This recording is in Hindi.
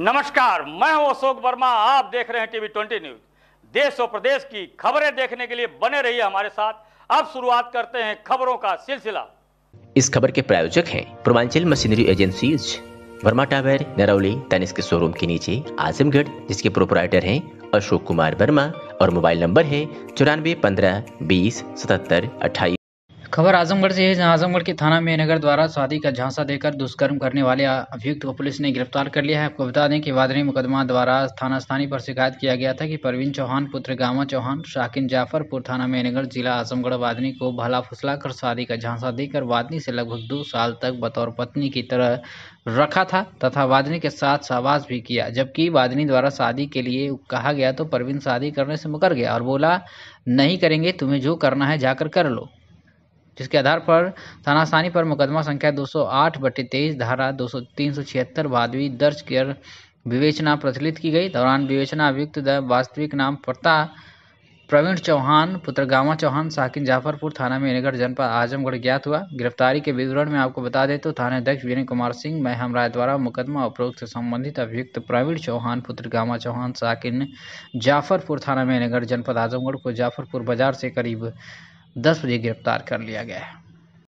नमस्कार मैं हूं अशोक वर्मा आप देख रहे हैं टीवी ट्वेंटी न्यूज देश और प्रदेश की खबरें देखने के लिए बने रहिए हमारे साथ अब शुरुआत करते हैं खबरों का सिलसिला इस खबर के प्रायोजक हैं Purvanchal machinery agency Verma tower Narauli Tanishq के शोरूम के नीचे आजमगढ़ जिसके प्रोपराइटर हैं अशोक कुमार वर्मा और मोबाइल नंबर है चौरानवे पंद्रह बीस सतहत्तर अट्ठाईस खबर आजमगढ़ से है जहां आजमगढ़ के थाना में नगर द्वारा शादी का झांसा देकर दुष्कर्म करने वाले अभियुक्त को पुलिस ने गिरफ्तार कर लिया है आपको बता दें कि वादरी मुकदमा द्वारा थाना स्थानीय पर शिकायत किया गया था कि परवीन चौहान पुत्र गामा चौहान शाकिन जाफरपुर थाना मेहनगर जिला आजमगढ़ वादनी को भला फुसला कर शादी का झांसा देकर वादनी से लगभग दो साल तक बतौर पत्नी की तरह रखा था तथा वादनी के साथ सहवास भी किया जबकि वादनी द्वारा शादी के लिए कहा गया तो परवीन शादी करने से मुकर गया और बोला नहीं करेंगे तुम्हें जो करना है जाकर कर लो जिसके आधार पर थानासानी पर मुकदमा संख्या 208 बटे तेईस धारा दो सौ तीन सौ छिहत्तर भादवी दर्ज कर विवेचना प्रचलित की गई दौरान विवेचना अभियुक्त वास्तविक नाम पता प्रवीण चौहान पुत्र गामा चौहान साकिन जाफरपुर थाना नगर जनपद आजमगढ़ ज्ञात हुआ गिरफ्तारी के विवरण में आपको बता दें तो थाना अध्यक्ष विनय कुमार सिंह मैं राय द्वारा मुकदमा उपरोक्त से संबंधित अभियुक्त प्रवीण चौहान पुत्र गामा चौहान साकिन जाफरपुर थाना नगर जनपद आजमगढ़ को जाफरपुर बाजार से करीब दस बजे गिरफ्तार कर लिया गया है